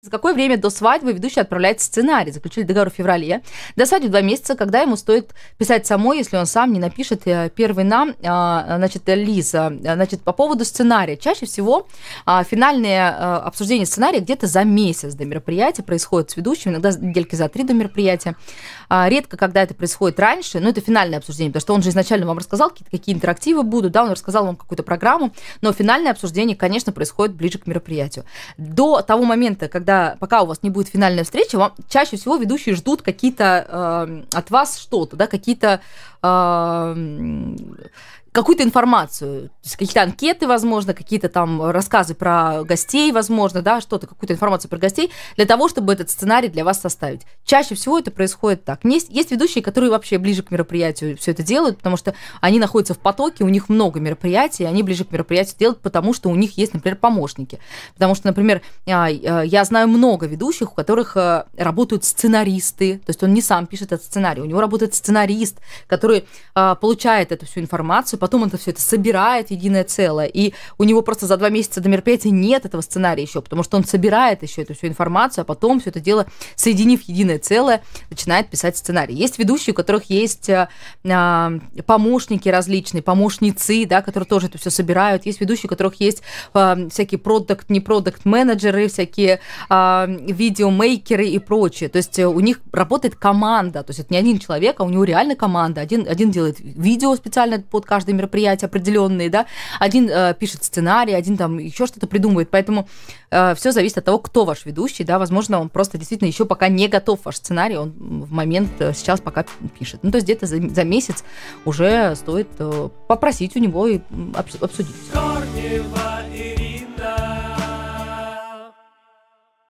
За какое время до свадьбы ведущий отправляет сценарий? Заключили договор в феврале. До свадьбы два месяца, когда ему стоит писать самой, если он сам не напишет. Э, первый нам, а, значит, Лиза. Значит, по поводу сценария. Чаще всего а, финальное э, обсуждение сценария где-то за месяц до мероприятия происходит с ведущим, иногда недельки за три до мероприятия. А, редко, когда это происходит раньше, но ну, это финальное обсуждение, потому что он же изначально вам рассказал, какие, какие интерактивы будут, да, он рассказал вам какую-то программу, но финальное обсуждение, конечно, происходит ближе к мероприятию. До того момента, когда, пока у вас не будет финальной встречи, вам чаще всего ведущие ждут какие-то э, от вас что-то, да, какие-то эм, какую-то информацию, какие-то анкеты, возможно, какие-то там рассказы про гостей, возможно, да, что-то, какую-то информацию про гостей, для того, чтобы этот сценарий для вас составить. Чаще всего это происходит так. Есть, есть ведущие, которые вообще ближе к мероприятию все это делают, потому что они находятся в потоке, у них много мероприятий, они ближе к мероприятию делают, потому что у них есть, например, помощники. Потому что, например, а, я знаю много ведущих, у которых э, работают сценаристы, то есть он не сам пишет этот сценарий, у него работает сценарист, который а, получает эту всю информацию, потом он это все это собирает в единое целое. И у него просто за два месяца до мероприятия нет этого сценария еще, потому что он собирает еще эту всю информацию, а потом все это дело, соединив единое целое, начинает писать сценарий. Есть ведущие, у которых есть а, а, помощники различные, помощницы, да, которые тоже это все собирают. Есть ведущие, у которых есть а, всякие продукт, не продукт менеджеры, всякие а, видеомейкеры и прочее. То есть у них работает команда, то есть это не один человек, а у него реально команда. Один, один делает видео специально под каждый мероприятия определенные, да, один э, пишет сценарий, один там еще что-то придумывает, поэтому э, все зависит от того, кто ваш ведущий, да, возможно, он просто действительно еще пока не готов ваш сценарий, он в момент э, сейчас пока пишет. Ну, то есть где-то за, за месяц уже стоит э, попросить у него и обсудить.